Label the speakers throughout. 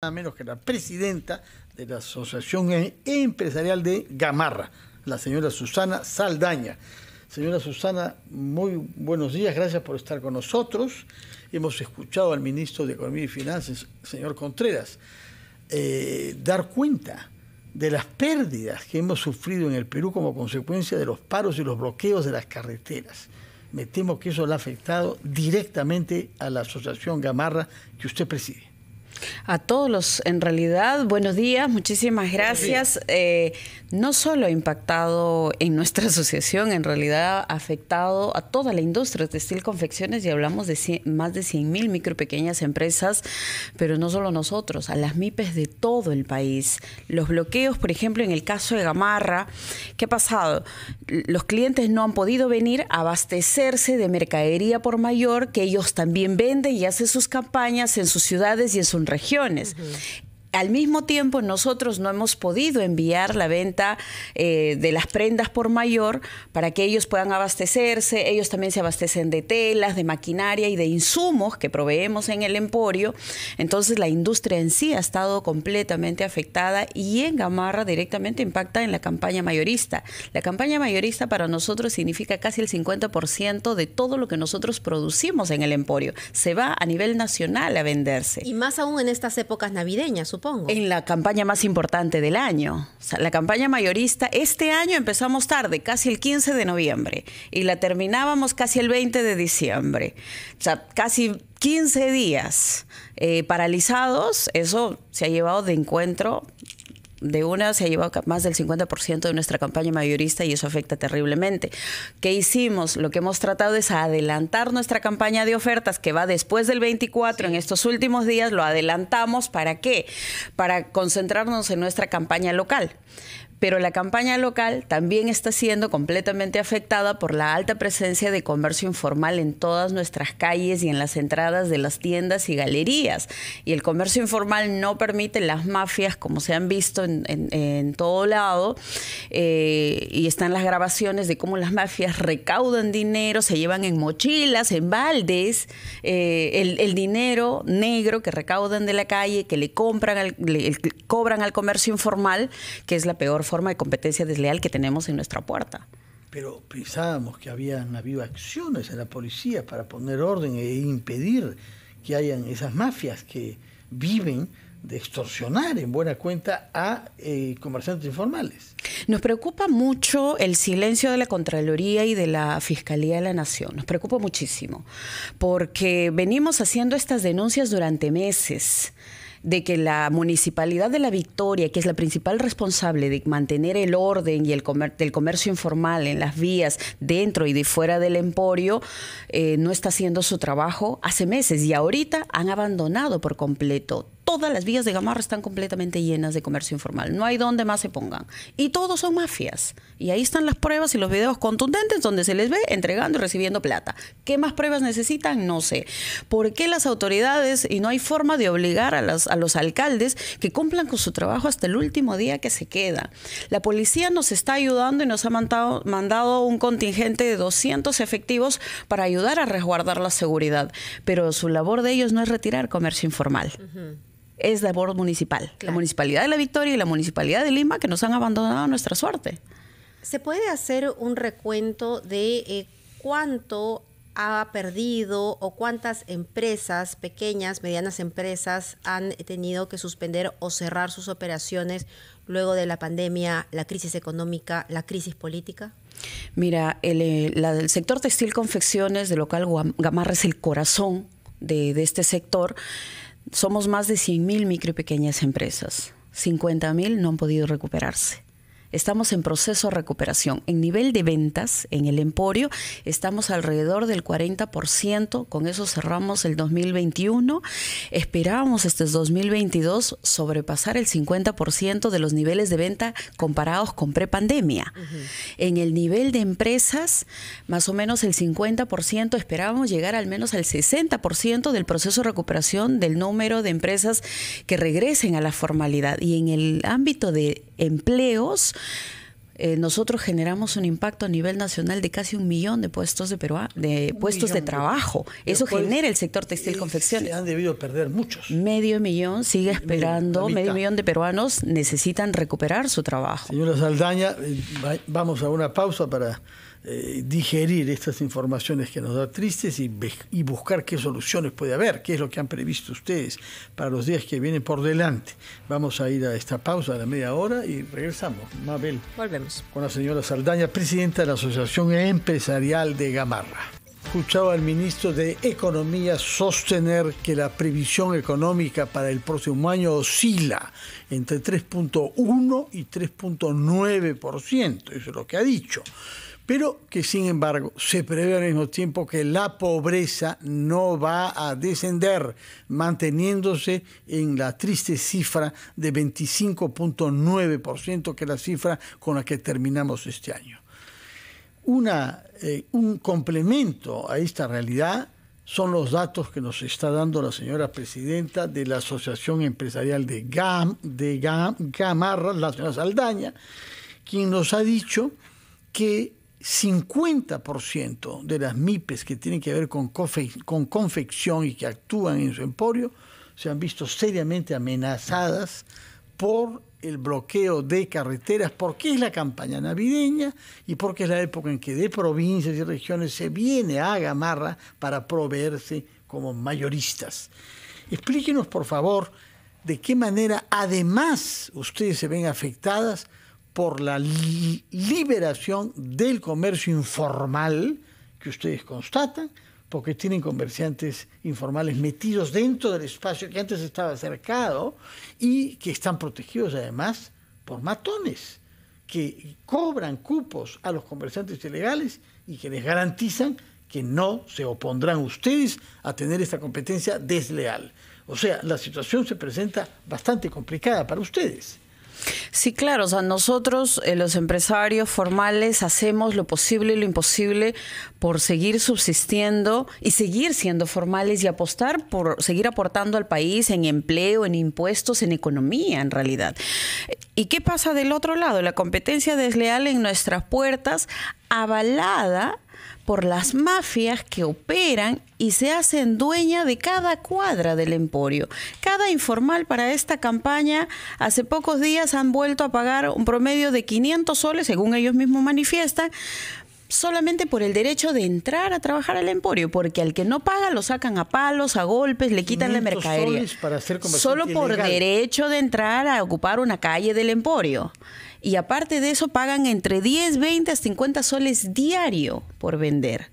Speaker 1: nada menos que la presidenta de la Asociación Empresarial de Gamarra, la señora Susana Saldaña. Señora Susana, muy buenos días, gracias por estar con nosotros. Hemos escuchado al ministro de Economía y Finanzas, señor Contreras, eh, dar cuenta de las pérdidas que hemos sufrido en el Perú como consecuencia de los paros y los bloqueos de las carreteras. Me temo que eso le ha afectado directamente a la Asociación Gamarra que usted preside. A todos
Speaker 2: los, en realidad, buenos días, muchísimas gracias. Eh, no solo ha impactado en nuestra asociación, en realidad ha afectado a toda la industria de textil confecciones y hablamos de más de 100 mil micro pequeñas empresas, pero no solo nosotros, a las MIPES de todo el país. Los bloqueos, por ejemplo, en el caso de Gamarra, ¿qué ha pasado? Los clientes no han podido venir a abastecerse de mercadería por mayor que ellos también venden y hacen sus campañas en sus ciudades y en sus regiones al mismo tiempo nosotros no hemos podido enviar la venta eh, de las prendas por mayor para que ellos puedan abastecerse, ellos también se abastecen de telas, de maquinaria y de insumos que proveemos en el emporio, entonces la industria en sí ha estado completamente afectada y en Gamarra directamente impacta en la campaña mayorista. La campaña mayorista para nosotros significa casi el 50% de todo lo que nosotros producimos en el emporio, se va a nivel nacional a venderse. Y más aún en estas épocas navideñas, en la campaña más importante del año. la campaña mayorista, este año empezamos tarde, casi el 15 de noviembre, y la terminábamos casi el 20 de diciembre. O sea, casi 15 días eh, paralizados, eso se ha llevado de encuentro de una se ha llevado más del 50% de nuestra campaña mayorista y eso afecta terriblemente. ¿Qué hicimos? Lo que hemos tratado es adelantar nuestra campaña de ofertas que va después del 24 en estos últimos días, lo adelantamos para qué? Para concentrarnos en nuestra campaña local pero la campaña local también está siendo completamente afectada por la alta presencia de comercio informal en todas nuestras calles y en las entradas de las tiendas y galerías. Y el comercio informal no permite las mafias, como se han visto en, todo lado, eh, y están las grabaciones de cómo las mafias recaudan dinero, se llevan en mochilas, en baldes, eh, el, dinero negro que recaudan de la calle, que le compran, cobran al comercio informal, que es la peor forma de competencia desleal que tenemos en nuestra puerta.
Speaker 1: Pero pensábamos que habían habido acciones en la policía para poner orden e impedir que hayan esas mafias que viven de extorsionar en buena cuenta a eh, comerciantes informales.
Speaker 2: Nos preocupa mucho el silencio de la Contraloría y de la Fiscalía de la Nación, nos preocupa muchísimo, porque venimos haciendo estas denuncias durante meses de que la municipalidad de La Victoria, que es la principal responsable de mantener el orden y el del comercio informal en las vías dentro y de fuera del emporio, eh, no está haciendo su trabajo hace meses y ahorita han abandonado por completo todas las vías de Gamarra están completamente llenas de comercio informal. No hay donde más se pongan. Y todos son mafias. Y ahí están las pruebas y los videos contundentes donde se les ve entregando y recibiendo plata. ¿Qué más pruebas necesitan? No sé. ¿Por qué las autoridades, y no hay forma de obligar a, los alcaldes que cumplan con su trabajo hasta el último día que se queda? La policía nos está ayudando y nos ha mandado, un contingente de 200 efectivos para ayudar a resguardar la seguridad. Pero su labor de ellos no es retirar comercio informal es labor municipal. La Municipalidad de La Victoria y la Municipalidad de Lima que nos han abandonado a nuestra suerte.
Speaker 3: ¿Se puede hacer un recuento de eh, cuánto ha perdido o cuántas empresas, pequeñas, medianas empresas, han tenido que suspender o cerrar sus operaciones luego de la pandemia, la crisis económica, la crisis política?
Speaker 2: Mira, el, eh, la del sector textil confecciones de local Gamarra es el corazón de, de este sector. Somos más de 100.000 micro y pequeñas empresas. 50.000 no han podido recuperarse. Estamos en proceso de recuperación. En nivel de ventas, en el emporio, estamos alrededor del 40%. Con eso cerramos el 2021. Esperamos este 2022 sobrepasar el 50% de los niveles de venta comparados con prepandemia. En el nivel de empresas, más o menos el 50%. esperábamos llegar al menos al 60% del proceso de recuperación del número de empresas que regresen a la formalidad. Y en el ámbito de empleos, eh, nosotros generamos un impacto a nivel nacional de casi un millón de puestos de de puestos de trabajo. Eso genera el sector textil confección. Se han debido perder muchos. Medio millón sigue esperando, medio, medio millón de peruanos necesitan recuperar su trabajo.
Speaker 1: Señora Saldaña, eh, vamos a una pausa para eh, digerir estas informaciones que nos da tristes y, buscar qué soluciones puede haber, qué es lo que han previsto ustedes para los días que vienen por delante. Vamos a ir a esta pausa de la media hora y regresamos. Mabel. Volvemos. Con la señora Saldaña, presidenta de la Asociación Empresarial de Gamarra escuchaba al ministro de Economía sostener que la previsión económica para el próximo año oscila entre 3.1 y 3.9%. Eso es lo que ha dicho pero que sin embargo se prevé al mismo tiempo que la pobreza no va a descender, manteniéndose en la triste cifra de 25.9%, que es la cifra con la que terminamos este año. Una, eh, un complemento a esta realidad son los datos que nos está dando la señora presidenta de la Asociación Empresarial de, de Gamarra, la señora Saldaña, quien nos ha dicho que 50% de las MIPES que tienen que ver con, confección y que actúan en su emporio se han visto seriamente amenazadas por el bloqueo de carreteras, porque es la campaña navideña y porque es la época en que de provincias y regiones se viene a Gamarra para proveerse como mayoristas. Explíquenos, por favor, de qué manera además ustedes se ven afectadas por la liberación del comercio informal que ustedes constatan, porque tienen comerciantes informales metidos dentro del espacio que antes estaba cercado y que están protegidos además por matones, que cobran cupos a los comerciantes ilegales y que les garantizan que no se opondrán ustedes a tener esta competencia desleal. O sea, la situación se presenta bastante complicada para ustedes.
Speaker 2: Sí, claro, o sea, nosotros eh, los empresarios formales hacemos lo posible y lo imposible por seguir subsistiendo y seguir siendo formales y apostar por seguir aportando al país en empleo, en impuestos, en economía en realidad. ¿Y qué pasa del otro lado? La competencia desleal en nuestras puertas avalada por las mafias que operan y se hacen dueña de cada cuadra del emporio. Cada informal para esta campaña hace pocos días han vuelto a pagar un promedio de 500 soles, según ellos mismos manifiestan, solamente por el derecho de entrar a trabajar al emporio, porque al que no paga lo sacan a palos, a golpes, le quitan la mercadería.
Speaker 1: Solo por derecho
Speaker 2: de entrar a ocupar una calle del emporio. Y aparte de eso, pagan entre 10, 20 a 50 soles diario por vender.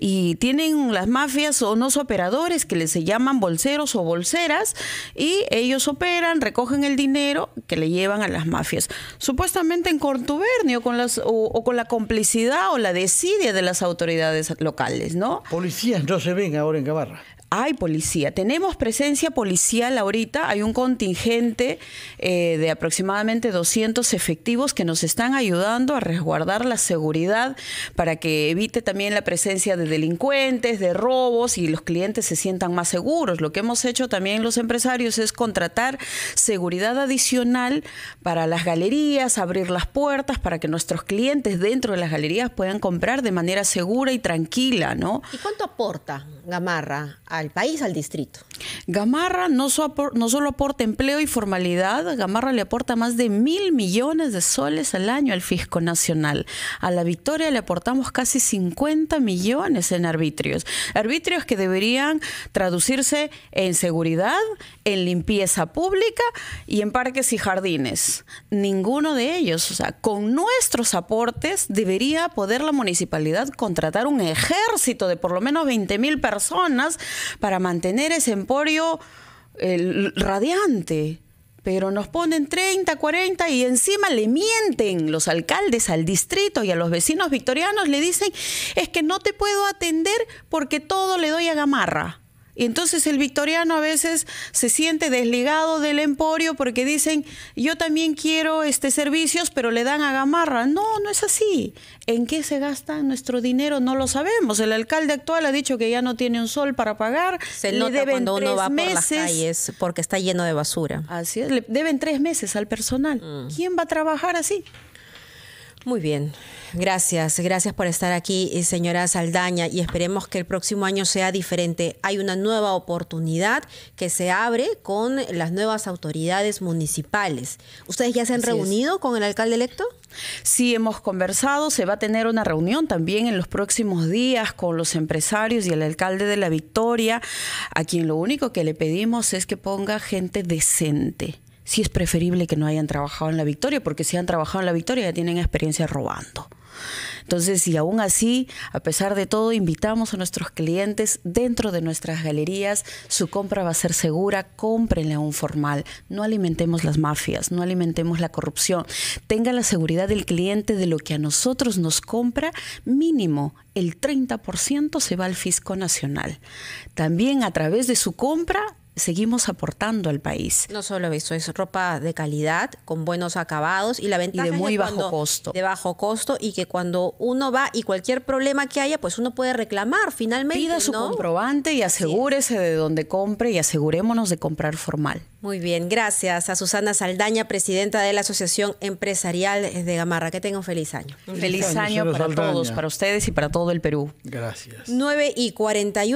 Speaker 2: Y tienen las mafias o unos operadores que les se llaman bolseros o bolseras y ellos operan, recogen el dinero que le llevan a las mafias. Supuestamente en contubernio con las, o, con la complicidad o la desidia de las autoridades locales, ¿no? Policías no se ven ahora en Gavarra? hay policía. Tenemos presencia policial ahorita, hay un contingente eh, de aproximadamente 200 efectivos que nos están ayudando a resguardar la seguridad para que evite también la presencia de delincuentes, de robos y los clientes se sientan más seguros. Lo que hemos hecho también los empresarios es contratar seguridad adicional para las galerías, abrir las puertas para que nuestros clientes dentro de las galerías puedan comprar de manera segura y tranquila, ¿no? ¿Y cuánto aporta Gamarra al país, al distrito. Gamarra no, solo aporta empleo y formalidad, Gamarra le aporta más de mil millones de soles al año al fisco nacional. A la victoria le aportamos casi 50 millones en arbitrios. Arbitrios que deberían traducirse en seguridad, en limpieza pública y en parques y jardines. Ninguno de ellos, o sea, con nuestros aportes debería poder la municipalidad contratar un ejército de por lo menos 20 mil personas para mantener ese emporio radiante. Pero nos ponen 30, 40 y encima le mienten los alcaldes al distrito y a los vecinos victorianos, le dicen, es que no te puedo atender porque todo le doy a gamarra. Y entonces el victoriano a veces se siente desligado del emporio porque dicen, yo también quiero este servicios, pero le dan a gamarra. No, no es así. ¿En qué se gasta nuestro dinero? No lo sabemos. El alcalde actual ha dicho que ya no tiene un sol para pagar. Se deben cuando uno va por las calles
Speaker 3: porque está lleno de basura.
Speaker 2: Así deben tres meses al personal. Mm. ¿Quién va a trabajar así?
Speaker 3: Muy bien, gracias, gracias por estar aquí, eh, señora Saldaña, y esperemos que el próximo año sea diferente. Hay una nueva oportunidad que se abre con las nuevas autoridades
Speaker 2: municipales. ¿Ustedes ya se han reunido con el alcalde electo? Sí, hemos conversado, se va a tener una reunión también en los próximos días con los empresarios y el alcalde de La Victoria, a quien lo único que le pedimos es que ponga gente decente si es preferible que no hayan trabajado en la victoria, porque si han trabajado en la victoria ya tienen experiencia robando. Entonces, y aún así, a pesar de todo, invitamos a nuestros clientes dentro de nuestras galerías, su compra va a ser segura, cómprenle a un formal, no alimentemos las mafias, no alimentemos la corrupción, tenga la seguridad del cliente de lo que a nosotros nos compra, mínimo el 30% se va al fisco nacional. También a través de su compra seguimos aportando al país.
Speaker 3: No solo eso, es ropa de calidad, con buenos acabados y la venta de muy bajo costo. De bajo costo y que cuando uno va y cualquier problema que haya, pues uno puede reclamar finalmente. Pida su
Speaker 2: comprobante y asegúrese de donde compre y asegurémonos de comprar formal.
Speaker 3: Muy bien, gracias a Susana Saldaña, presidenta de la Asociación Empresarial de Gamarra. Que tenga un feliz año. feliz, año,
Speaker 2: para todos, para ustedes y para todo el Perú. Gracias.
Speaker 3: 9 y 41.